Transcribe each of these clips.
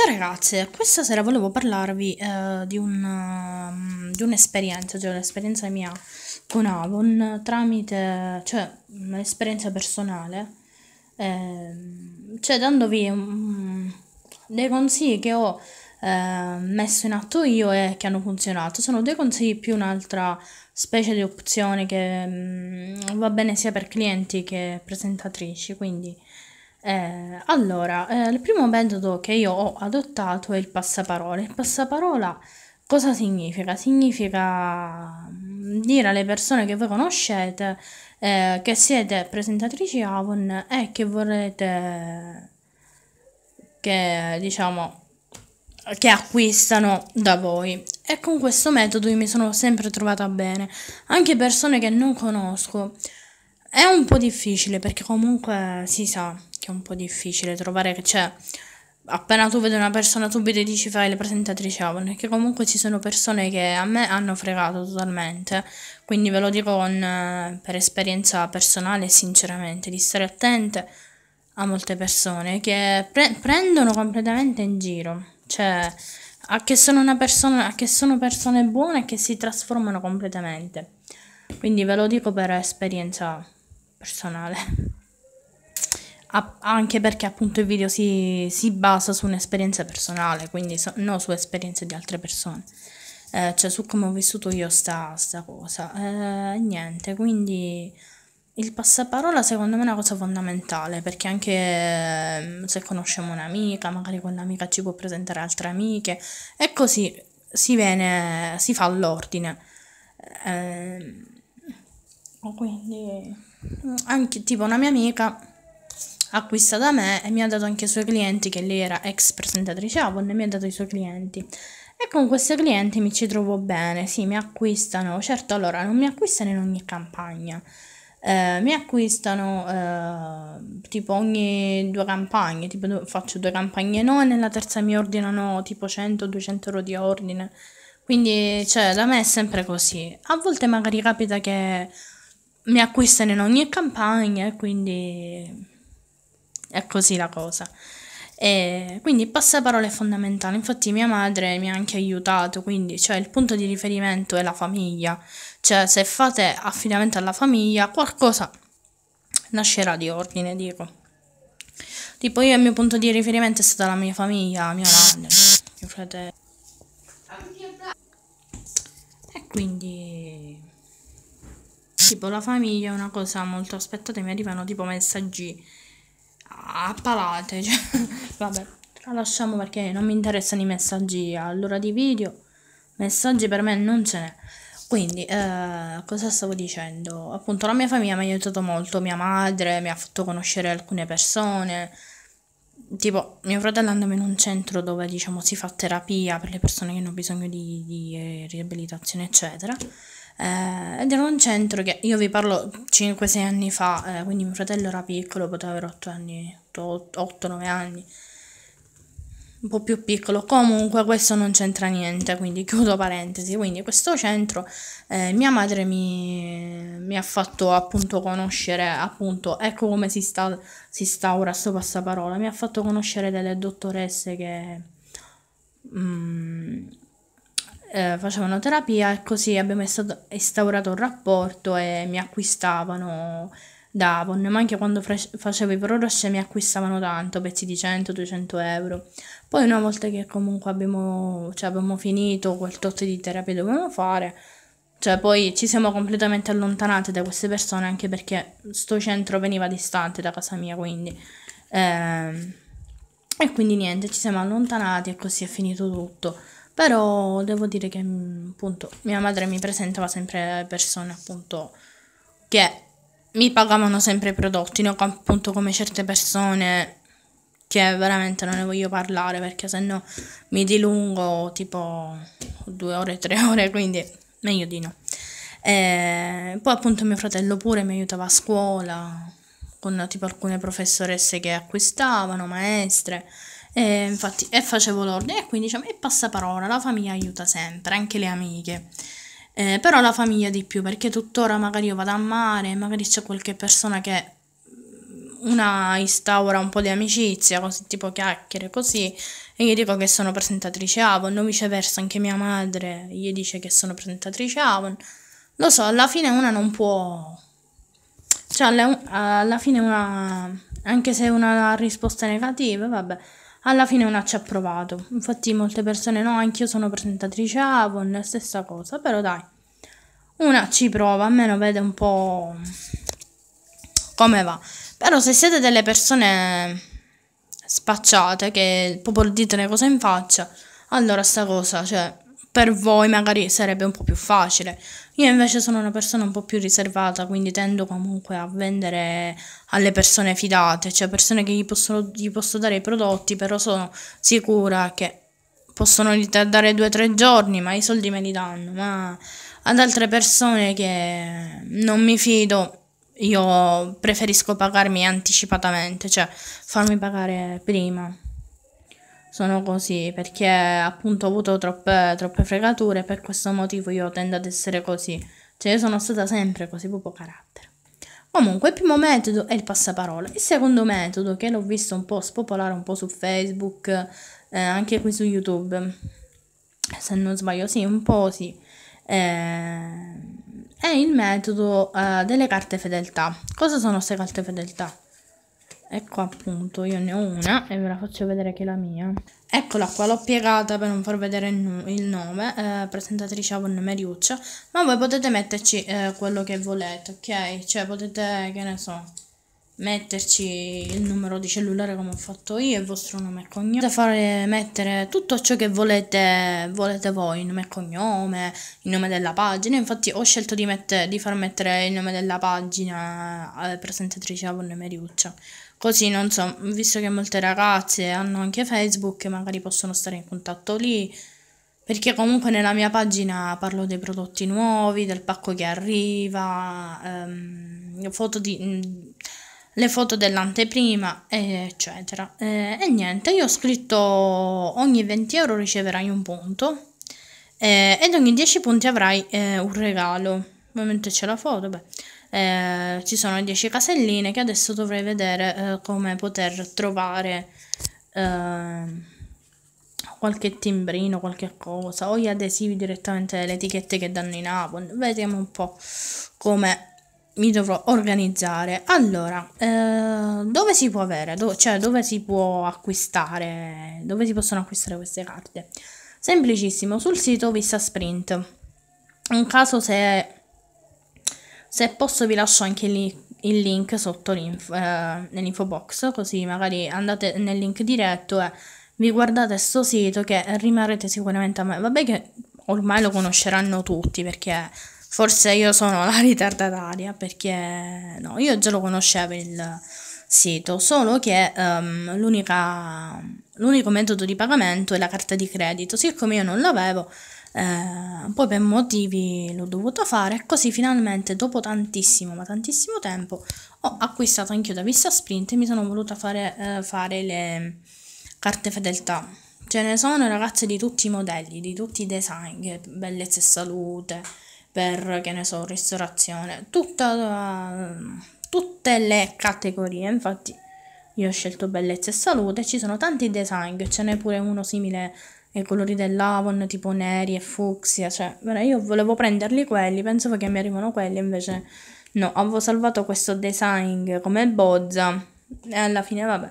Ciao ragazze, questa sera volevo parlarvi eh, di, mm, un'esperienza, um, un cioè l'esperienza mia con Avon tramite, cioè mm, un'esperienza personale, eh, cioè dandovi um, dei consigli che ho eh, messo in atto io e che hanno funzionato. Sono due consigli più un'altra specie di opzione che um, va bene sia per clienti che presentatrici, quindi eh, allora, eh, il primo metodo che io ho adottato è il passaparola. Il passaparola cosa significa? Significa mm, dire alle persone che voi conoscete eh, che siete presentatrici Avon e che vorrete che diciamo che acquistano da voi e con questo metodo io mi sono sempre trovata bene anche persone che non conosco è un po' difficile perché comunque si sa perché è un po' difficile trovare che Cioè, appena tu vedi una persona e dici fai le presentatrici Avon, perché comunque ci sono persone che a me hanno fregato totalmente, quindi ve lo dico con, eh, per esperienza personale sinceramente, di stare attente a molte persone che pre prendono completamente in giro, cioè a che, sono una persona, a che sono persone buone che si trasformano completamente, quindi ve lo dico per esperienza personale anche perché appunto il video si, si basa su un'esperienza personale, quindi so, non su esperienze di altre persone, eh, cioè su come ho vissuto io sta, sta cosa. Eh, niente, quindi il passaparola secondo me è una cosa fondamentale, perché anche eh, se conosciamo un'amica, magari quell'amica ci può presentare altre amiche, e così si, viene, si fa l'ordine. Ehm, quindi anche tipo una mia amica acquista da me e mi ha dato anche i suoi clienti, che lei era ex presentatrice Avon e mi ha dato i suoi clienti. E con questi clienti mi ci trovo bene, sì, mi acquistano, certo allora non mi acquistano in ogni campagna, eh, mi acquistano eh, tipo ogni due campagne, tipo faccio due campagne no e nella terza mi ordinano tipo 100-200 euro di ordine. Quindi, cioè, da me è sempre così. A volte magari capita che mi acquistano in ogni campagna e quindi è così la cosa. E quindi il passaparola è fondamentale, infatti mia madre mi ha anche aiutato, quindi cioè, il punto di riferimento è la famiglia, cioè se fate affidamento alla famiglia qualcosa nascerà di ordine, dico. Tipo io il mio punto di riferimento è stata la mia famiglia, mia madre, mio fratello. E quindi... Tipo la famiglia è una cosa molto... aspettata, mi arrivano tipo messaggi a palate. Cioè. Vabbè, la lasciamo perché non mi interessano i messaggi all'ora di video. Messaggi per me non ce n'è. Quindi, eh, cosa stavo dicendo? Appunto, la mia famiglia mi ha aiutato molto. Mia madre mi ha fatto conoscere alcune persone. Tipo, mio fratello andava in un centro dove, diciamo, si fa terapia per le persone che hanno bisogno di, di eh, riabilitazione, eccetera eh, ed era un centro che io vi parlo 5-6 anni fa, eh, quindi mio fratello era piccolo, poteva avere 8 anni, 8-9 anni, un po' più piccolo, comunque questo non c'entra niente, quindi chiudo parentesi, quindi questo centro eh, mia madre mi, mi, ha fatto appunto conoscere, appunto, ecco come si, sta, si sta ora sto passaparola, mi ha fatto conoscere delle dottoresse che... Mm, eh, facevano terapia e così abbiamo instaurato un rapporto e mi acquistavano da Avon, ma anche quando facevo i ProRoche mi acquistavano tanto, pezzi di 100-200 euro. Poi una volta che comunque abbiamo, cioè, abbiamo finito quel tot di terapia che dovevamo fare, cioè poi ci siamo completamente allontanate da queste persone anche perché sto centro veniva distante da casa mia, quindi... Eh, e quindi niente, ci siamo allontanati e così è finito tutto. Però devo dire che mm, appunto mia madre mi presentava sempre persone appunto che mi pagavano sempre i prodotti, no? appunto come certe persone che veramente non ne voglio parlare perché se no mi dilungo tipo due ore, tre ore, quindi meglio di no. E eh, poi appunto mio fratello pure mi aiutava a scuola con tipo alcune professoresse che acquistavano, maestre. E infatti, e facevo l'ordine e quindi diciamo, e passaparola, la famiglia aiuta sempre, anche le amiche. Eh, però la famiglia di più, perché tuttora magari io vado a mare, magari c'è qualche persona che mm, una instaura un po' di amicizia, così tipo chiacchiere, così, e gli dico che sono presentatrice Avon, o viceversa anche mia madre gli dice che sono presentatrice Avon. Lo so, alla fine una non può... Cioè, alla, alla fine una... anche se una risposta è negativa, vabbè alla fine una ci ha provato. Infatti molte persone no, anch'io sono presentatrice Avon, stessa cosa, però dai. Una ci prova, almeno vede un po' come va. Però se siete delle persone spacciate che proprio ditene cosa in faccia, allora sta cosa, cioè per voi magari sarebbe un po' più facile. Io invece sono una persona un po' più riservata, quindi tendo comunque a vendere alle persone fidate, cioè persone che gli, possono, gli posso dare i prodotti, però sono sicura che possono dare due o tre giorni, ma i soldi me li danno. Ma ad altre persone che non mi fido, io preferisco pagarmi anticipatamente, cioè farmi pagare prima sono così perché appunto ho avuto troppe, troppe fregature per questo motivo io tendo ad essere così cioè io sono stata sempre così proprio carattere comunque il primo metodo è il passaparola il secondo metodo che l'ho visto un po' spopolare un po' su facebook eh, anche qui su youtube se non sbaglio sì un po' sì eh, è il metodo eh, delle carte fedeltà cosa sono queste carte fedeltà? ecco appunto io ne ho una e ve la faccio vedere che è la mia eccola qua l'ho piegata per non far vedere il nome eh, presentatrice Avon Meriuccia ma voi potete metterci eh, quello che volete ok cioè potete che ne so metterci il numero di cellulare come ho fatto io e il vostro nome e cognome da fare mettere tutto ciò che volete, volete voi il nome e cognome il nome della pagina infatti ho scelto di, mette, di far mettere il nome della pagina alla eh, presentatrice Avon Meriuccia così non so visto che molte ragazze hanno anche Facebook magari possono stare in contatto lì perché comunque nella mia pagina parlo dei prodotti nuovi, del pacco che arriva, ehm, foto di, le foto dell'anteprima, eccetera. E, eh, e, niente, io ho scritto ogni 20 euro riceverai un punto e, eh, ed ogni 10 punti avrai eh, un regalo. Ovviamente c'è la foto, beh. Eh, ci sono 10 caselline che adesso dovrei vedere eh, come poter trovare eh, qualche timbrino, qualche cosa o gli adesivi direttamente le etichette che danno in Avon vediamo un po' come mi dovrò organizzare. Allora, eh, dove si può avere? Do cioè, dove si può acquistare? Dove si possono acquistare queste carte? Semplicissimo, sul sito Vista Sprint. In caso se, se posso vi lascio anche lì il link sotto l'info, eh, nell'info box, così magari andate nel link diretto e vi guardate sto sito che rimarrete sicuramente a me. Vabbè che ormai lo conosceranno tutti perché Forse io sono la ritardataria perché no, io già lo conoscevo il sito, solo che um, l'unico metodo di pagamento è la carta di credito, siccome io non l'avevo, eh, poi per motivi l'ho dovuto fare e così finalmente dopo tantissimo, ma tantissimo tempo ho acquistato anch'io da Vista Sprint e mi sono voluta fare, eh, fare le carte fedeltà. Ce ne sono ragazze di tutti i modelli, di tutti i design, bellezza e salute, per, che ne so, ristorazione, tutta, tutte le categorie, infatti io ho scelto bellezza e salute, ci sono tanti design, ce n'è pure uno simile ai colori dell'Avon, tipo neri e fucsia, cioè, io volevo prenderli quelli, pensavo che mi arrivano quelli, invece no, avevo salvato questo design come bozza e alla fine vabbè.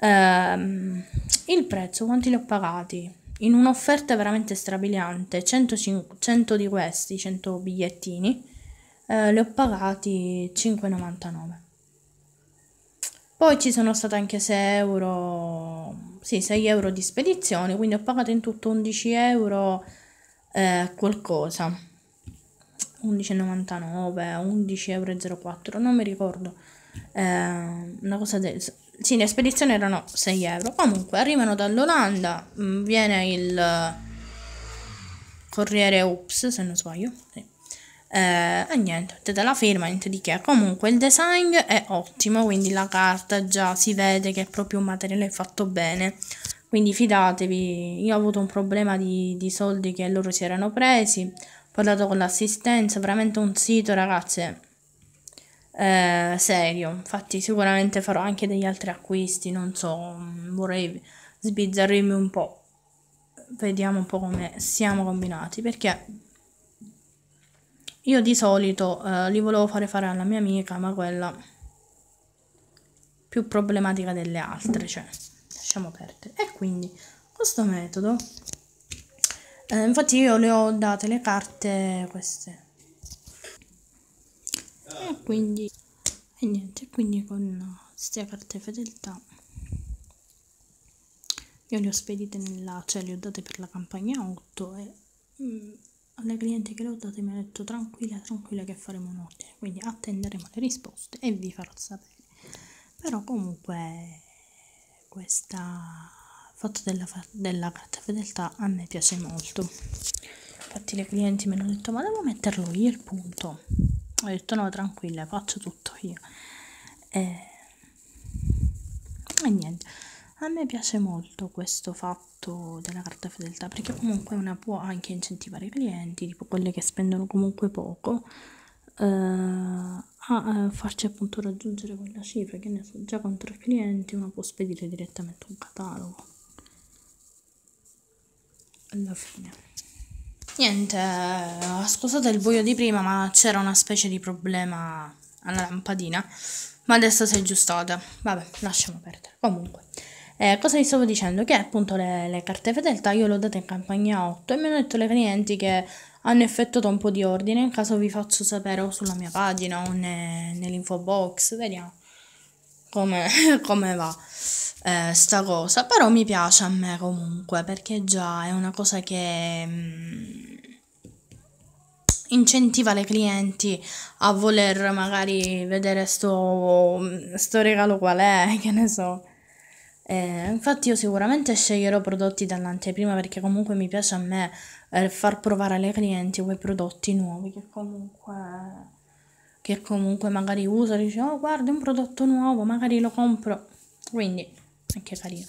Ehm, il prezzo, quanti li ho pagati? in un'offerta veramente strabiliante, 100, 100 di questi, 100 bigliettini, eh, li ho pagati 5,99. Poi ci sono state anche 6 euro, sì, 6 euro di spedizione, quindi ho pagato in tutto 11 euro eh, qualcosa. 11,99, 11,04 euro, non mi ricordo. Eh, una cosa del sì, le spedizioni erano 6 euro. Comunque, arrivano dall'Olanda, mm, viene il eh, corriere Ups, se non sbaglio. Sì. Eh, e niente, te la firma, niente di che. Comunque, il design è ottimo, quindi la carta già si vede che è proprio un materiale fatto bene. Quindi fidatevi, io ho avuto un problema di, di soldi che loro si erano presi, ho parlato con l'assistenza, veramente un sito, ragazze, eh, serio. Infatti, sicuramente farò anche degli altri acquisti. Non so, vorrei sbizzarrirmi un po'. Vediamo un po' come siamo combinati. Perché io di solito eh, li volevo fare fare alla mia amica, ma quella più problematica delle altre, cioè lasciamo perdere. E quindi questo metodo, eh, infatti io le ho date le carte queste e eh, quindi e niente quindi con queste carte fedeltà io le ho spedite nella cioè le ho date per la campagna 8 e mh, mm, alle clienti che le ho date mi ha detto tranquilla tranquilla che faremo un quindi attenderemo le risposte e vi farò sapere però comunque questa fatto della, della carta fedeltà a me piace molto infatti le clienti mi hanno detto ma devo metterlo io il punto ho detto no tranquilla faccio tutto io e, e niente a me piace molto questo fatto della carta fedeltà perché comunque una può anche incentivare i clienti tipo quelle che spendono comunque poco eh, a farci appunto raggiungere quella cifra che ne so già con tre clienti uno può spedire direttamente un catalogo alla fine Niente, eh, scusate il buio di prima, ma c'era una specie di problema alla lampadina, ma adesso si è aggiustata. Vabbè, lasciamo perdere. Comunque, eh, cosa vi stavo dicendo? Che appunto le, le carte fedeltà io le ho date in campagna 8 e mi hanno detto le clienti che hanno effettuato un po' di ordine, in caso vi faccio sapere o sulla mia pagina o ne, nell'info box, vediamo come, come va eh, sta cosa, però mi piace a me comunque perché già è una cosa che mh, mm, incentiva le clienti a voler magari vedere sto, sto regalo qual è, che ne so. Eh, infatti io sicuramente sceglierò prodotti dall'anteprima perché comunque mi piace a me eh, far provare alle clienti quei prodotti nuovi che comunque, che comunque magari uso e dice oh guarda è un prodotto nuovo magari lo compro quindi anche carino.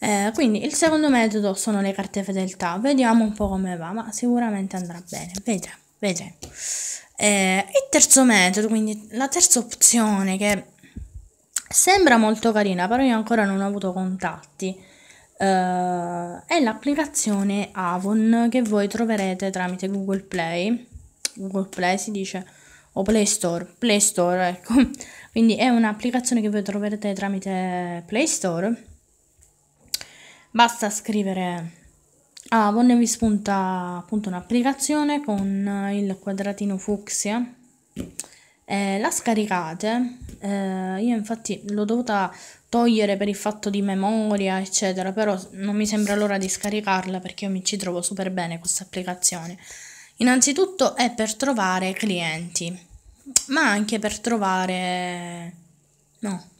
Eh, quindi il secondo metodo sono le carte fedeltà, vediamo un po' come va, ma sicuramente andrà bene, vedremo, vedremo. Eh, il terzo metodo, quindi la terza opzione che sembra molto carina, però io ancora non ho avuto contatti, eh, è l'applicazione Avon che voi troverete tramite Google Play, Google Play si dice, o Play Store, Play Store, ecco, quindi è un'applicazione che voi troverete tramite Play Store. Basta scrivere Avon ah, e vi spunta appunto un'applicazione con il quadratino fucsia. Eh, la scaricate, eh, io infatti l'ho dovuta togliere per il fatto di memoria, eccetera, però non mi sembra l'ora di scaricarla perché io mi ci trovo super bene questa applicazione. Innanzitutto è per trovare clienti ma anche per trovare... no.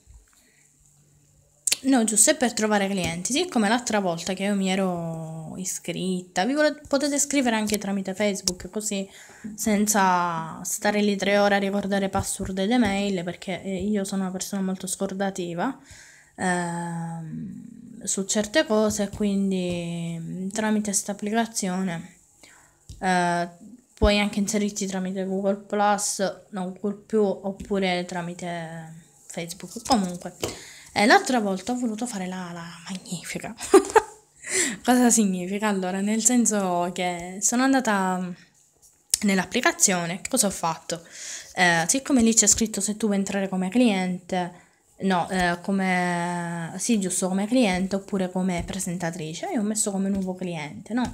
No, giusto, è per trovare clienti. Siccome l'altra volta che io mi ero iscritta, vi volete, potete scrivere anche tramite Facebook, così senza stare lì tre ore a ricordare password ed email, perché eh, io sono una persona molto scordativa eh, su certe cose, quindi tramite questa applicazione eh, puoi anche inserirti tramite Google Plus, no, Google più oppure tramite Facebook. Comunque, eh, l'altra volta ho voluto fare la, la magnifica. Cosa significa? Allora, nel senso che sono andata mm, nell'applicazione, cosa ho fatto? Eh, siccome lì c'è scritto se tu vuoi entrare come cliente, no, eh, come, sì giusto, come cliente oppure come presentatrice, io ho messo come nuovo cliente, no?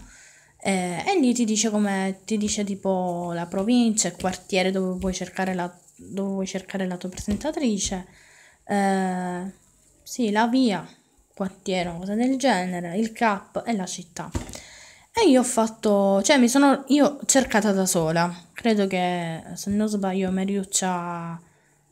eh, e lì ti dice come ti dice tipo la provincia, il quartiere dove vuoi cercare la, dove vuoi cercare la tua presentatrice, eh, sì, la via, quartiere, una cosa del genere, il cap e la città. E io ho fatto, cioè mi sono io cercata da sola. Credo che se non sbaglio Meriuccia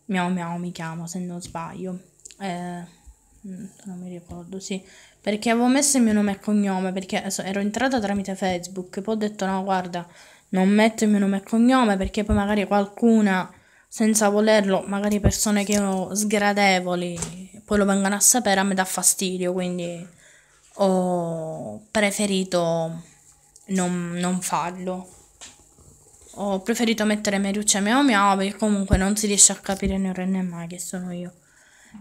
miau miau mi chiamo, se non sbaglio. Eh, Mm, non mi ricordo, sì, perché avevo messo il mio nome e cognome, perché ero entrata tramite Facebook, poi ho detto no, guarda, non metto il mio nome e cognome, perché poi magari qualcuna, senza volerlo, magari persone che io sgradevoli, poi lo vengano a sapere, a me dà fastidio, quindi ho preferito non, non farlo. Ho preferito mettere Meruccia Miao Miao perché comunque non si riesce a capire né Ren né Mai che sono io.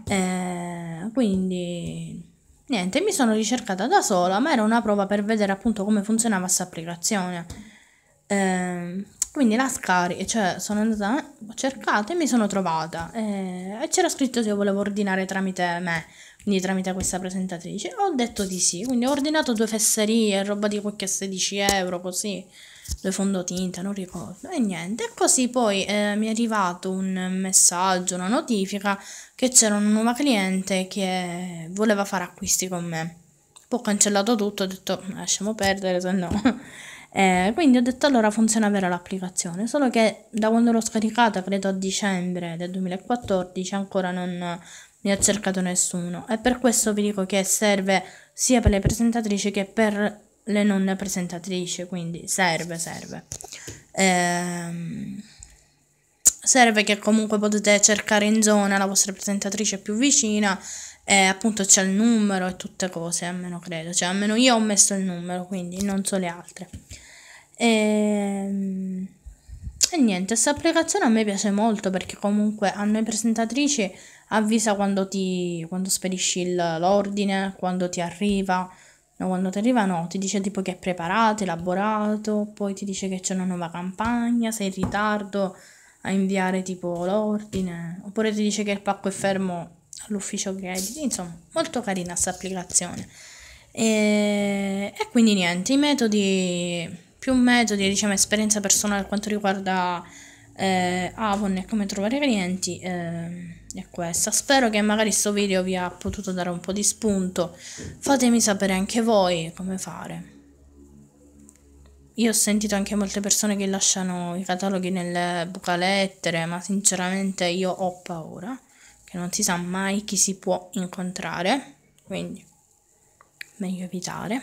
Eh, quindi niente, mi sono ricercata da sola, ma era una prova per vedere appunto come funzionava questa applicazione. Eh, quindi la scarico, cioè sono andata, ho cercato e mi sono trovata. Eh, e c'era scritto se volevo ordinare tramite me, quindi tramite questa presentatrice. Ho detto di sì, quindi ho ordinato due fesserie, roba di qualche 16 euro così due fondotinta, non ricordo, e niente. E così poi eh, mi è arrivato un messaggio, una notifica che c'era una nuova cliente che voleva fare acquisti con me. Poi ho cancellato tutto, ho detto lasciamo perdere, se no. Eh, quindi ho detto allora funziona vera l'applicazione, solo che da quando l'ho scaricata, credo a dicembre del 2014, ancora non ne ha cercato nessuno. E per questo vi dico che serve sia per le presentatrici che per le nonne presentatrici, quindi serve, serve. Ehm, serve che comunque potete cercare in zona la vostra presentatrice più vicina e appunto c'è il numero e tutte cose, almeno credo, cioè almeno io ho messo il numero, quindi non so le altre. Ehm, e niente, questa applicazione a me piace molto perché comunque a noi presentatrici avvisa quando, ti, quando spedisci l'ordine, quando ti arriva No, quando ti arrivano ti dice tipo che è preparato, elaborato, poi ti dice che c'è una nuova campagna, sei in ritardo a inviare tipo l'ordine, oppure ti dice che il pacco è fermo all'ufficio crediti, insomma, molto carina questa applicazione. E, e, quindi niente, i metodi, più metodi, diciamo esperienza personale per quanto riguarda eh, Avon e come trovare clienti. Eh, è questa. Spero che magari questo video vi ha potuto dare un po' di spunto. Fatemi sapere anche voi come fare. Io ho sentito anche molte persone che lasciano i cataloghi nelle bucalettere, ma sinceramente io ho paura che non si sa mai chi si può incontrare, quindi meglio evitare.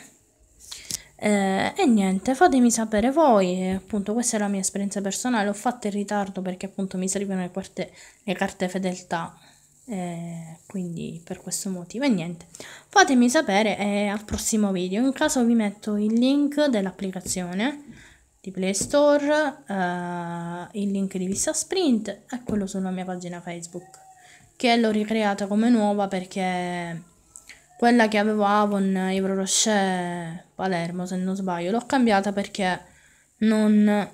Eh, e niente, fatemi sapere voi, appunto questa è la mia esperienza personale, ho fatto in ritardo perché appunto mi servivano le, quarte, le carte fedeltà, eh, quindi per questo motivo. E niente, fatemi sapere e eh, al prossimo video, in caso vi metto il link dell'applicazione di Play Store, eh, il link di Vista Sprint e quello sulla mia pagina Facebook, che l'ho ricreata come nuova perché quella che avevo Avon Ivro Rocher Palermo se non sbaglio l'ho cambiata perché non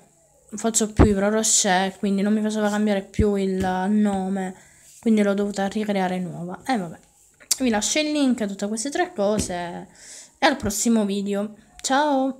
faccio più Ivro Rocher quindi non mi faceva cambiare più il nome quindi l'ho dovuta ricreare nuova e eh, vabbè vi lascio il link a tutte queste tre cose e al prossimo video ciao